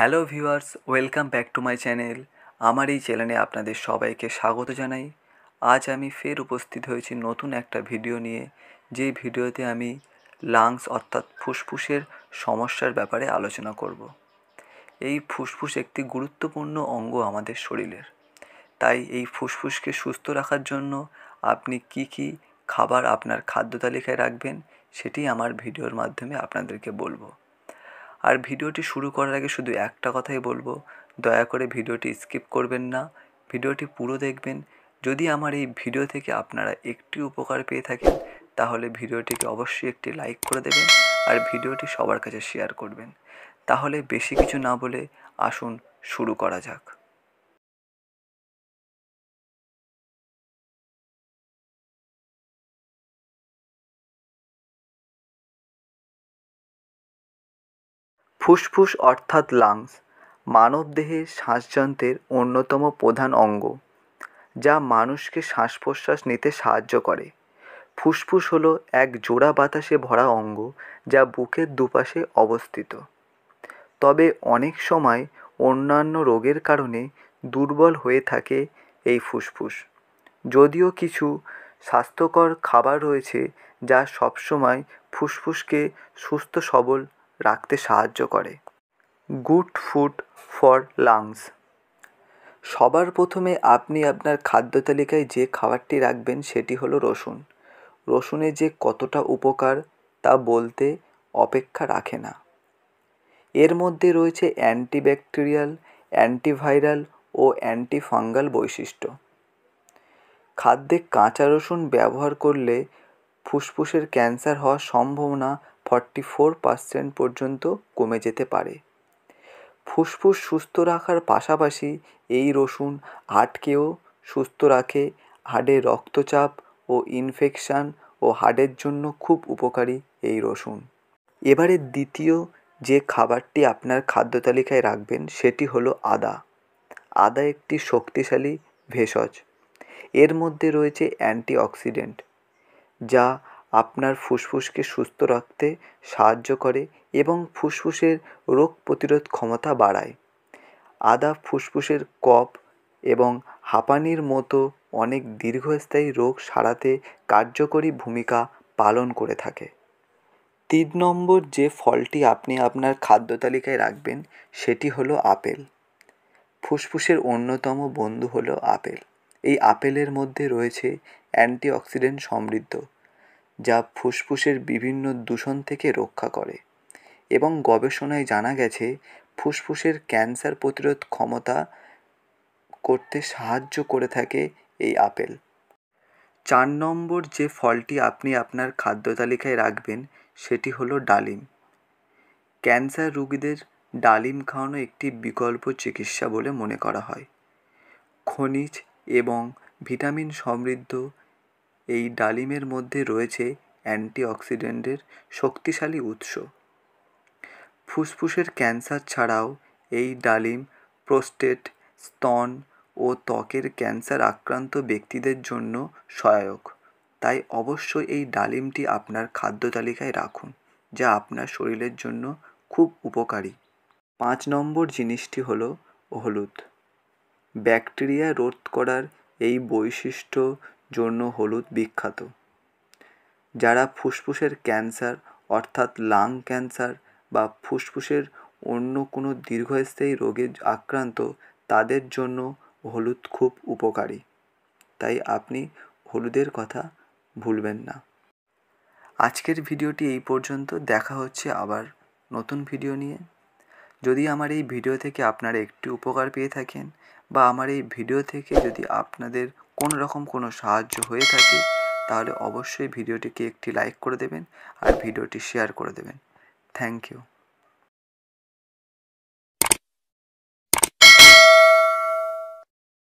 Hello viewers welcome back to my channel আমার এই চ্যানেলে আপনাদের সবাইকে স্বাগত জানাই আজ আমি ফের উপস্থিত হয়েছি নতুন একটা ভিডিও নিয়ে যে ভিডিওতে আমি লাংস অর্থাৎ ফুসফুসের সমস্যার ব্যাপারে আলোচনা করব। এই ফুসফুস একটি গুরুত্বপূর্ণ অঙ্গ আমাদের শরীরের তাই এই ফুসফুসকে সুস্থ রাখার জন্য আপনি কি কি খাবার আপনার খাদ্য তালিকায় রাখবেন সেটি আমার ভিডিওর মাধ্যমে আপনাদেরকে বলবো আর ভিডিওটি শুরু করার আগে শুধু একটা কথাই বলবো দয়া করে ভিডিওটি স্কিপ করবেন না ভিডিওটি পুরো দেখবেন যদি আমার এই ভিডিও থেকে আপনারা একটি উপকার পেয়ে থাকেন তাহলে ভিডিওটিকে অবশ্যই একটি লাইক করে দেবেন আর ভিডিওটি সবার কাছে শেয়ার করবেন তাহলে বেশি কিছু না বলে আসুন শুরু করা যাক ফুসফুস অর্থাৎ লাংস মানবদেহের শ্বাসযন্ত্রের অন্যতম প্রধান অঙ্গ যা মানুষকে শ্বাস প্রশ্বাস নিতে সাহায্য করে ফুসফুস হলো এক জোড়া বাতাসে ভরা অঙ্গ যা বুকের দুপাশে অবস্থিত তবে অনেক সময় অন্যান্য রোগের কারণে দুর্বল হয়ে থাকে এই ফুসফুস যদিও কিছু স্বাস্থ্যকর খাবার রয়েছে যা সবসময় ফুসফুসকে সুস্থ সবল রাখতে সাহায্য করে গুড ফুড ফর লাংস সবার প্রথমে আপনি আপনার খাদ্য তালিকায় যে খাবারটি রাখবেন সেটি হলো রসুন রসুনে যে কতটা উপকার তা বলতে অপেক্ষা রাখে না এর মধ্যে রয়েছে অ্যান্টিব্যাকটেরিয়াল অ্যান্টিভাইরাল ও অ্যান্টিফাঙ্গাল বৈশিষ্ট্য খাদ্যে কাঁচা রসুন ব্যবহার করলে ফুসফুসের ক্যান্সার হওয়ার সম্ভাবনা ফর্টি ফোর পার্সেন্ট পর্যন্ত কমে যেতে পারে ফুসফুস সুস্থ রাখার পাশাপাশি এই রসুন হাটকেও সুস্থ রাখে হাডের রক্তচাপ ও ইনফেকশান ও হাডের জন্য খুব উপকারী এই রসুন এবারে দ্বিতীয় যে খাবারটি আপনার খাদ্য তালিকায় রাখবেন সেটি হলো আদা আদা একটি শক্তিশালী ভেষজ এর মধ্যে রয়েছে অ্যান্টিঅক্সিডেন্ট যা আপনার ফুসফুসকে সুস্থ রাখতে সাহায্য করে এবং ফুসফুসের রোগ প্রতিরোধ ক্ষমতা বাড়ায় আদা ফুসফুসের কফ এবং হাঁপানির মতো অনেক দীর্ঘস্থায়ী রোগ সারাতে কার্যকরী ভূমিকা পালন করে থাকে তিন নম্বর যে ফলটি আপনি আপনার খাদ্য তালিকায় রাখবেন সেটি হলো আপেল ফুসফুসের অন্যতম বন্ধু হলো আপেল এই আপেলের মধ্যে রয়েছে অ্যান্টিঅক্সিডেন্ট সমৃদ্ধ যা ফুসফুসের বিভিন্ন দূষণ থেকে রক্ষা করে এবং গবেষণায় জানা গেছে ফুসফুসের ক্যান্সার প্রতিরোধ ক্ষমতা করতে সাহায্য করে থাকে এই আপেল চার নম্বর যে ফলটি আপনি আপনার খাদ্য তালিকায় রাখবেন সেটি হলো ডালিম ক্যান্সার রোগীদের ডালিম খাওয়ানো একটি বিকল্প চিকিৎসা বলে মনে করা হয় খনিজ এবং ভিটামিন সমৃদ্ধ এই ডালিমের মধ্যে রয়েছে অ্যান্টিঅক্সিডেন্টের শক্তিশালী উৎস ফুসফুসের ক্যান্সার ছাড়াও এই ডালিম প্রোস্টেট স্তন ও ত্বকের ক্যান্সার আক্রান্ত ব্যক্তিদের জন্য সহায়ক তাই অবশ্যই এই ডালিমটি আপনার খাদ্য তালিকায় রাখুন যা আপনার শরীরের জন্য খুব উপকারী পাঁচ নম্বর জিনিসটি হল হলুদ ব্যাকটেরিয়া রোধ করার এই বৈশিষ্ট্য জন্য হলুদ বিখ্যাত যারা ফুসফুসের ক্যান্সার অর্থাৎ লাং ক্যান্সার বা ফুসফুসের অন্য কোনো দীর্ঘস্থায়ী রোগে আক্রান্ত তাদের জন্য হলুদ খুব উপকারী তাই আপনি হলুদের কথা ভুলবেন না আজকের ভিডিওটি এই পর্যন্ত দেখা হচ্ছে আবার নতুন ভিডিও নিয়ে যদি আমার এই ভিডিও থেকে আপনারা একটি উপকার পেয়ে থাকেন বা আমার এই ভিডিও থেকে যদি আপনাদের কোনো রকম কোনো সাহায্য হয়ে থাকে তাহলে অবশ্যই ভিডিওটিকে একটি লাইক করে দেবেন আর ভিডিওটি শেয়ার করে দেবেন থ্যাংক ইউ